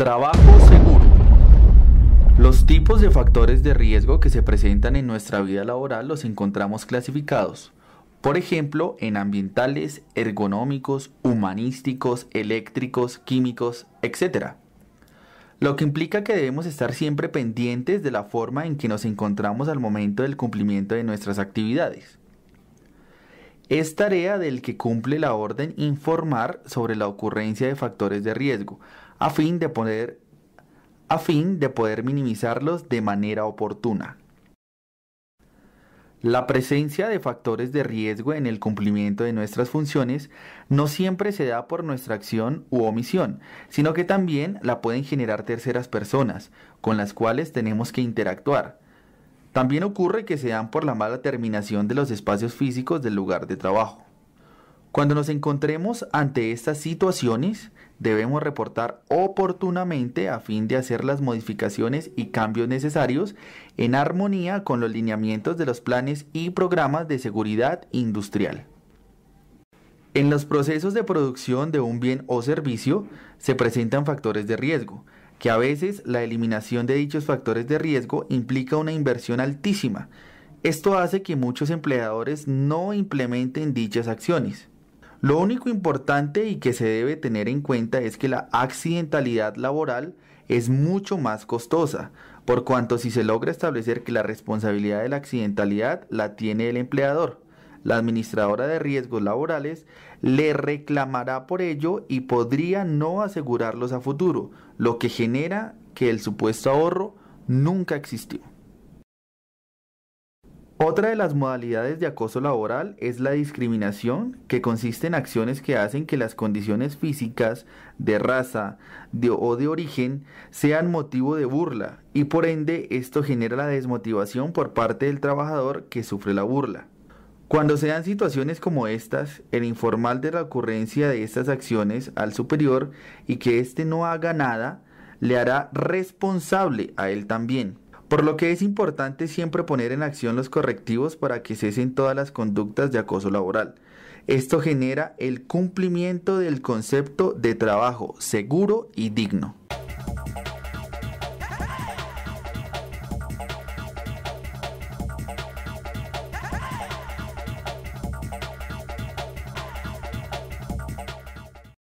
Trabajo seguro. Los tipos de factores de riesgo que se presentan en nuestra vida laboral los encontramos clasificados, por ejemplo, en ambientales, ergonómicos, humanísticos, eléctricos, químicos, etc. Lo que implica que debemos estar siempre pendientes de la forma en que nos encontramos al momento del cumplimiento de nuestras actividades. Es tarea del que cumple la orden informar sobre la ocurrencia de factores de riesgo, a fin de poder, a fin de poder minimizarlos de manera oportuna. La presencia de factores de riesgo en el cumplimiento de nuestras funciones no siempre se da por nuestra acción u omisión, sino que también la pueden generar terceras personas, con las cuales tenemos que interactuar. También ocurre que se dan por la mala terminación de los espacios físicos del lugar de trabajo. Cuando nos encontremos ante estas situaciones, debemos reportar oportunamente a fin de hacer las modificaciones y cambios necesarios en armonía con los lineamientos de los planes y programas de seguridad industrial. En los procesos de producción de un bien o servicio se presentan factores de riesgo, que a veces la eliminación de dichos factores de riesgo implica una inversión altísima. Esto hace que muchos empleadores no implementen dichas acciones. Lo único importante y que se debe tener en cuenta es que la accidentalidad laboral es mucho más costosa, por cuanto si se logra establecer que la responsabilidad de la accidentalidad la tiene el empleador, la administradora de riesgos laborales le reclamará por ello y podría no asegurarlos a futuro, lo que genera que el supuesto ahorro nunca existió. Otra de las modalidades de acoso laboral es la discriminación, que consiste en acciones que hacen que las condiciones físicas, de raza o de origen sean motivo de burla y por ende esto genera la desmotivación por parte del trabajador que sufre la burla. Cuando se dan situaciones como estas, el informal de la ocurrencia de estas acciones al superior y que éste no haga nada, le hará responsable a él también por lo que es importante siempre poner en acción los correctivos para que cesen todas las conductas de acoso laboral. Esto genera el cumplimiento del concepto de trabajo seguro y digno.